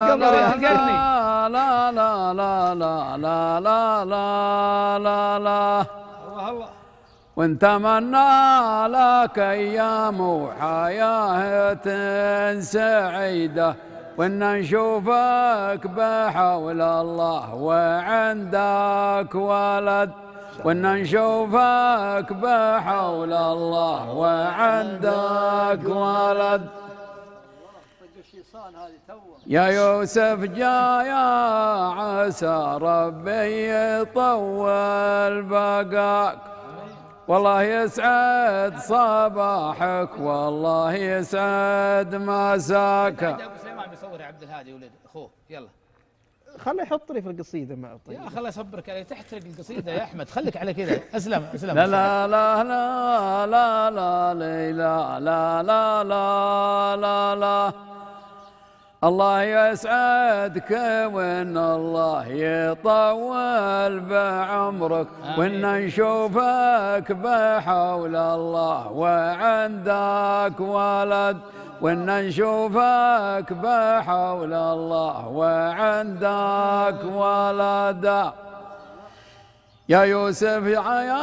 لا لا لا لا لا لا لا لا لا وان تمنى لك ايام وحياه سعيده وان نشوفك بحول الله وعندك ولد وان نشوفك بحول الله وعندك ولد يا يوسف جا يا عسى ربي يطول بقاك والله يسعد صباحك والله يسعد مساك ابو سليمان بيصور يا عبد الهادي ولد اخوه يلا خلي يحط لي في القصيده مع طيب يا خلي اصبرك عليه تحترق القصيده يا احمد خليك على كذا اسلم اسلم لا لا لا لا لا لا لا لا لا لا لا لا الله يسعدك وان الله يطول بعمرك وان نشوفك بحول الله وعندك ولد وان نشوفك بحول الله وعندك ولد يا يوسف يا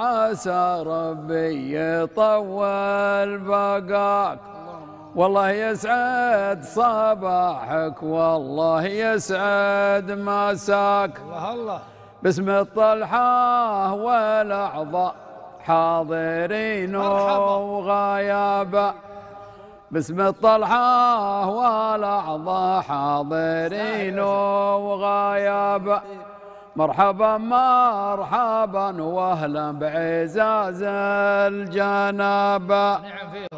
عسى ربي يطول بقاك والله يسعد صباحك والله يسعد مساك الله الله باسم الطلحة والأعضاء حاضرين وغيابة باسم الطلحة والأعضاء حاضرين وغيابة مرحبا مرحبا واهلا بعزاز الجنابة نعم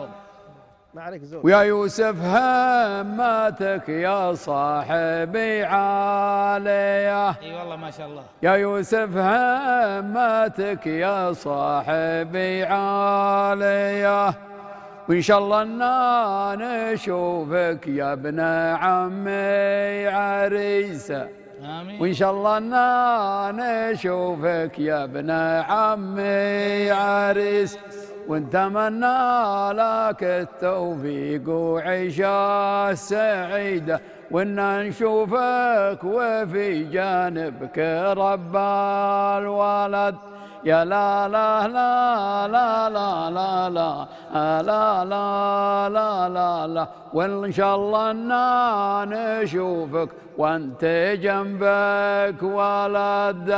ويا يوسف همتك يا صاحبي عالية اي والله ما شاء الله يا يوسف همتك يا صاحبي عالية وإن شاء الله أنا نشوفك يا ابن عمي عريسة آمين وإن شاء الله أنا نشوفك يا ابن عمي عريس ونتمنى لك التوفيق وعيشة سعيدة وإن نشوفك وفي جانبك رب الولد يا لا لا لا لا لا لا لا لا لا لا لا لا وإن شاء الله إنا نشوفك وأنت جنبك ولد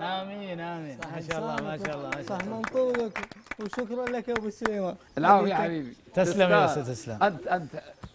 امين امين ما شاء الله ما شاء الله صح من طولك وشكرا لك يا ابو سليمان العافيه حبيبي تسلم يا استاذ تسلم انت انت